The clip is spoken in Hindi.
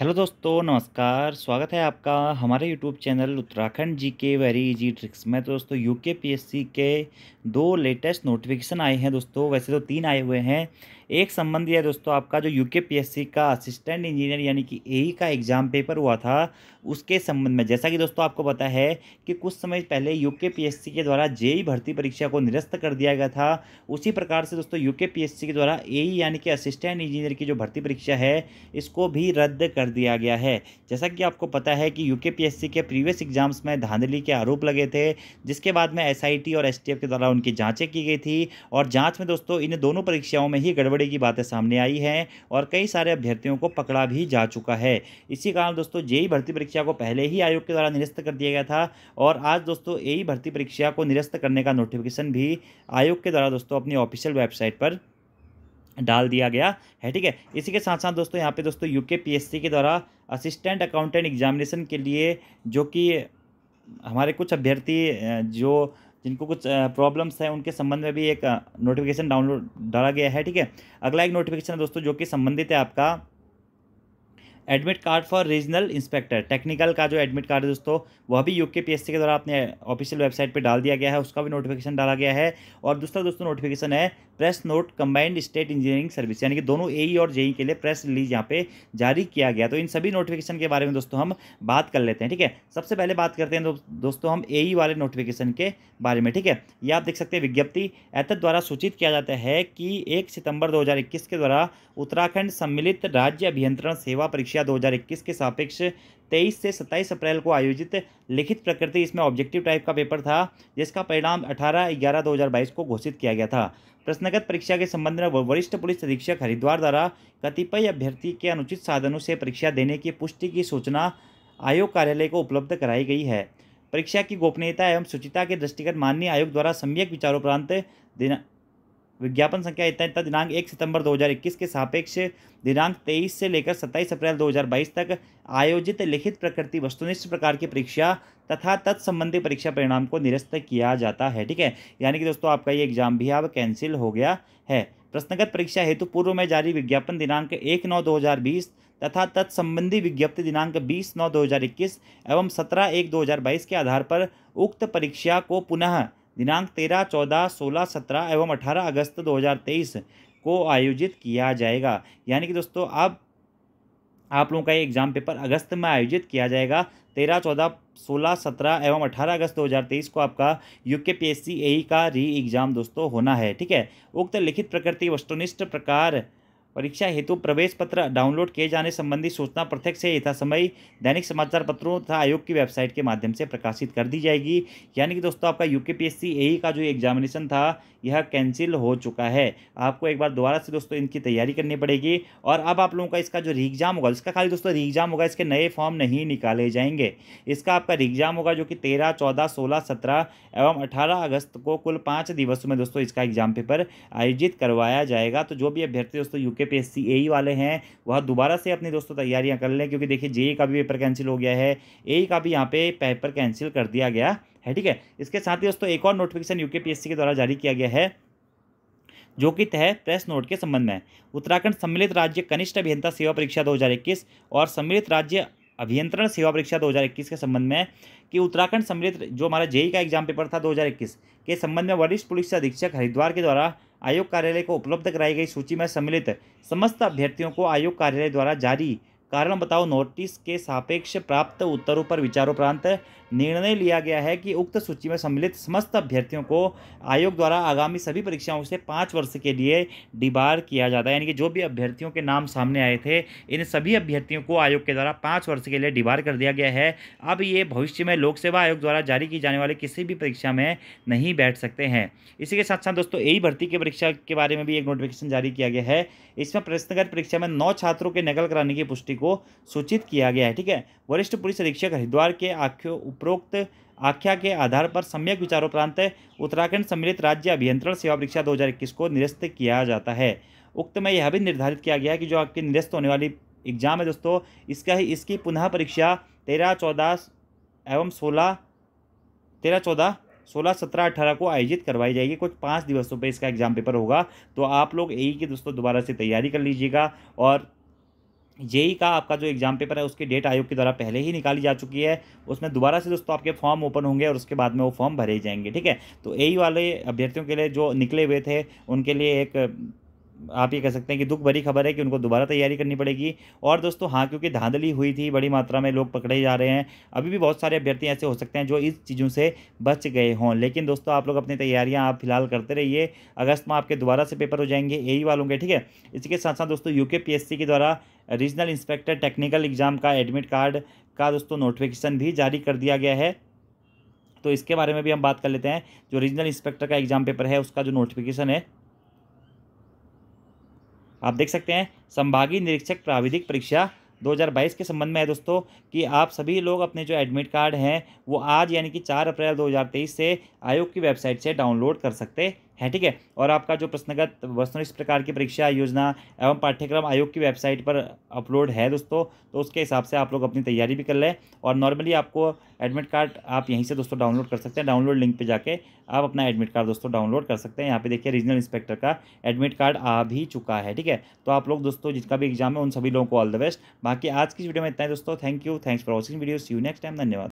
हेलो दोस्तों नमस्कार स्वागत है आपका हमारे यूट्यूब चैनल उत्तराखंड जी के वेरी इजी ट्रिक्स में तो दोस्तों यू के पी एस सी के दो लेटेस्ट नोटिफिकेशन आए हैं दोस्तों वैसे तो तीन आए हुए हैं एक संबंधी है दोस्तों आपका जो यू के पी एस सी का असिस्टेंट इंजीनियर यानी कि ए e का एग्ज़ाम पेपर हुआ था उसके संबंध में जैसा कि दोस्तों आपको पता है कि कुछ समय पहले यू के पी एस सी के द्वारा जेई e e भर्ती परीक्षा को निरस्त कर दिया गया था उसी प्रकार से दोस्तों यू के पी एस सी के द्वारा ए यानी कि असिस्टेंट इंजीनियर की जो भर्ती परीक्षा है इसको भी रद्द कर कर दिया गया है जैसा कि आपको पता है कि यूकेपीएससी के प्रीवियस एग्जाम्स में धांधली के आरोप लगे थे जिसके बाद में एसआईटी और एसटीएफ के द्वारा उनकी जाँचें की गई थी और जाँच में दोस्तों इन दोनों परीक्षाओं में ही गड़बड़ी की बातें सामने आई हैं और कई सारे अभ्यर्थियों को पकड़ा भी जा चुका है इसी कारण दोस्तों जेई भर्ती परीक्षा को पहले ही आयोग के द्वारा निरस्त कर दिया गया था और आज दोस्तों एई भर्ती परीक्षा को निरस्त करने का नोटिफिकेशन भी आयोग के द्वारा दोस्तों अपनी ऑफिशियल वेबसाइट पर डाल दिया गया है ठीक है इसी के साथ साथ दोस्तों यहाँ पे दोस्तों यूके पीएससी के द्वारा असिस्टेंट अकाउंटेंट एग्जामिनेशन के लिए जो कि हमारे कुछ अभ्यर्थी जो जिनको कुछ प्रॉब्लम्स हैं उनके संबंध में भी एक नोटिफिकेशन डाउनलोड डाला गया है ठीक है अगला एक नोटिफिकेशन है दोस्तों जो कि संबंधित है आपका admit card for regional inspector technical का जो एडमिट कार्ड है दोस्तों वह भी यूके पीएससी के द्वारा अपने ऑफिशियल वेबसाइट पर डाल दिया गया है उसका भी नोटिफिकेशन डाला गया है और दूसरा दोस्तों नोटिफिकेशन है press note combined state engineering service यानी कि दोनों ए e और जेई e के लिए प्रेस रिलीज यहाँ पे जारी किया गया तो इन सभी नोटिफिकेशन के बारे में दोस्तों हम बात कर लेते हैं ठीक है सबसे पहले बात करते हैं दोस्तों हम ए e वाले नोटिफिकेशन के बारे में ठीक है ये आप देख सकते हैं विज्ञप्ति एतद द्वारा सूचित किया जाता है कि एक सितंबर दो के द्वारा उत्तराखंड सम्मिलित राज्य अभियंत्रण सेवा परीक्षा परीक्षा 2021 के सापेक्ष 23 से 27 अप्रैल को आयोजित लिखित प्रकृति इसमें ऑब्जेक्टिव टाइप का पेपर था जिसका परिणाम 18 ग्यारह 2022 को घोषित किया गया था प्रश्नगत परीक्षा के संबंध में वरिष्ठ पुलिस अधीक्षक हरिद्वार द्वारा कतिपय अभ्यर्थी के अनुचित साधनों से परीक्षा देने की पुष्टि की सूचना आयोग कार्यालय को उपलब्ध कराई गई है परीक्षा की गोपनीयता एवं शुचिता के दृष्टिगत माननीय आयोग द्वारा सम्यक विचारोपरांत विज्ञापन संख्या इतना इतना दिनांक एक सितंबर 2021 के सापेक्ष दिनांक 23 से लेकर 27 अप्रैल 2022 तक आयोजित लिखित प्रकृति वस्तुनिष्ठ प्रकार की परीक्षा तथा तत्संबंधी परीक्षा परिणाम को निरस्त किया जाता है ठीक है यानी कि दोस्तों आपका ये एग्जाम भी अब कैंसिल हो गया है प्रश्नगत परीक्षा हेतु पूर्व में जारी विज्ञापन दिनांक एक नौ दो हज़ार बीस तथा तत्संबंधी विज्ञप्ति दिनांक 20 नौ 2021 एवं 17 एक 2022 के आधार पर उक्त परीक्षा को पुनः दिनांक तेरह चौदह सोलह सत्रह एवं अठारह अगस्त 2023 को आयोजित किया जाएगा यानी कि दोस्तों अब आप लोगों का ये एग्ज़ाम पेपर अगस्त में आयोजित किया जाएगा तेरह चौदह सोलह सत्रह एवं अठारह अगस्त 2023 को आपका यूके पी एस का री एग्ज़ाम दोस्तों होना है ठीक है उक्त लिखित प्रकृति वस्तुनिष्ठ प्रकार परीक्षा हेतु प्रवेश पत्र डाउनलोड किए जाने संबंधी सूचना प्रत्यक्ष से यथासमय दैनिक समाचार पत्रों तथा आयोग की वेबसाइट के माध्यम से प्रकाशित कर दी जाएगी यानी कि दोस्तों आपका यू के पी का जो एग्जामिनेशन था यह कैंसिल हो चुका है आपको एक बार दोबारा से दोस्तों इनकी तैयारी करनी पड़ेगी और अब आप लोगों का इसका जो री एग्ज़ाम होगा इसका खाली दोस्तों री एग्ज़ाम होगा इसके नए फॉर्म नहीं निकाले जाएंगे इसका आपका री एग्ज़ाम होगा जो कि तेरह चौदह सोलह सत्रह एवं अठारह अगस्त को कुल पाँच दिवसों में दोस्तों इसका एग्ज़ाम पेपर आयोजित करवाया जाएगा तो जो भी अभ्यर्थी दोस्तों के पेज सी ए वाले हैं वह दोबारा से अपने दोस्तों तैयारियां कर लें क्योंकि देखिए जे का भी पेपर कैंसिल हो गया है ए का भी यहाँ पे पेपर कैंसिल कर दिया गया है ठीक है इसके साथ ही दोस्तों एक और नोटिफिकेशन यूके पीएससी के द्वारा जारी किया गया है जो कि तय प्रेस नोट के संबंध में उत्तराखंड सम्मिलित राज्य कनिष्ठ अभियंता सेवा परीक्षा 2021 और सम्मिलित राज्य अभियंत्रण सेवा परीक्षा 2021 के संबंध में कि उत्तराखंड सम्मिलित जो हमारा जेई e e का एग्जाम पेपर था 2021 के संबंध में वरिष्ठ पुलिस अधीक्षक हरिद्वार के द्वारा आयोग कार्यालय को उपलब्ध कराई गई सूची में सम्मिलित समस्त अभ्यर्थियों को आयोग कार्यालय द्वारा जारी कारण बताओ नोटिस के सापेक्ष प्राप्त उत्तरों पर विचारोपरांत निर्णय लिया गया है कि उक्त सूची में सम्मिलित समस्त अभ्यर्थियों को आयोग द्वारा आगामी सभी परीक्षाओं से पाँच वर्ष के लिए डिबार किया जाता है यानी कि जो भी अभ्यर्थियों के नाम सामने आए थे इन सभी अभ्यर्थियों को आयोग के द्वारा पाँच वर्ष के लिए डिबार कर दिया गया है अब ये भविष्य में लोक सेवा आयोग द्वारा जारी की जाने वाली किसी भी परीक्षा में नहीं बैठ सकते हैं इसी के साथ साथ दोस्तों यही भर्ती की परीक्षा के बारे में भी एक नोटिफिकेशन जारी किया गया है इसमें प्रश्नगत परीक्षा में नौ छात्रों के नकल कराने की पुष्टि को सूचित किया गया है ठीक है वरिष्ठ पुलिस अधीक्षक हरिद्वार के आख्यो उपरोक्त आख्या के आधार पर सम्यक विचारोपरांत उत्तराखंड सम्मिलित राज्य अभियंत्रण सेवा परीक्षा 2021 को निरस्त किया जाता है उक्त में यह भी निर्धारित किया गया कि जो आपकी निरस्त होने वाली एग्जाम है दोस्तों इसका ही इसकी पुनः परीक्षा तेरह चौदह एवं सोलह तेरह चौदह सोलह सत्रह अठारह को आयोजित करवाई जाएगी कुछ पाँच दिवसों पर इसका एग्जाम पेपर होगा तो आप लोग यही की दोस्तों दोबारा से तैयारी कर लीजिएगा और जेई का आपका जो एग्जाम पेपर है उसकी डेट आयोग के द्वारा पहले ही निकाली जा चुकी है उसमें दोबारा से दोस्तों आपके फॉर्म ओपन होंगे और उसके बाद में वो फॉर्म भरे जाएंगे ठीक है तो ए वाले अभ्यर्थियों के लिए जो निकले हुए थे उनके लिए एक आप ये कह सकते हैं कि दुख भरी खबर है कि उनको दोबारा तैयारी करनी पड़ेगी और दोस्तों हाँ क्योंकि धांधली हुई थी बड़ी मात्रा में लोग पकड़े जा रहे हैं अभी भी बहुत सारे अभ्यर्थी ऐसे हो सकते हैं जो इस चीज़ों से बच गए हों लेकिन दोस्तों आप लोग अपनी तैयारियाँ आप फिलहाल करते रहिए अगस्त में आपके दोबारा से पेपर हो जाएंगे ए वालों के ठीक है इसी के साथ साथ दोस्तों यू के द्वारा रीजनल इंस्पेक्टर टेक्निकल एग्जाम का एडमिट कार्ड का दोस्तों नोटिफिकेशन भी जारी कर दिया गया है तो इसके बारे में भी हम बात कर लेते हैं जो रीजनल इंस्पेक्टर का एग्जाम पेपर है उसका जो नोटिफिकेशन है आप देख सकते हैं संभागीय निरीक्षक प्राविधिक परीक्षा 2022 के संबंध में है दोस्तों कि आप सभी लोग अपने जो एडमिट कार्ड हैं वो आज यानी कि 4 अप्रैल 2023 से आयोग की वेबसाइट से डाउनलोड कर सकते है ठीक है और आपका जो प्रश्नगत वस्तु इस प्रकार की परीक्षा योजना एवं पाठ्यक्रम आयोग की वेबसाइट पर अपलोड है दोस्तों तो उसके हिसाब से आप लोग अपनी तैयारी भी कर लें और नॉर्मली आपको एडमिट कार्ड आप यहीं से दोस्तों डाउनलोड कर सकते हैं डाउनलोड लिंक पे जाके आप अपना एडमिट कार्ड दोस्तों डाउनलोड कर सकते हैं यहाँ पे देखिए रीजनल इंस्पेक्टर का एडमिट कार्ड आ भी चुका है ठीक है तो आप लोग दोस्तों जिसका भी एग्जाम है उन सभी लोगों को ऑल द बेस्ट बाकी आज की वीडियो में इतना है दोस्तों thank you thanks for watching video see you next time धन्यवाद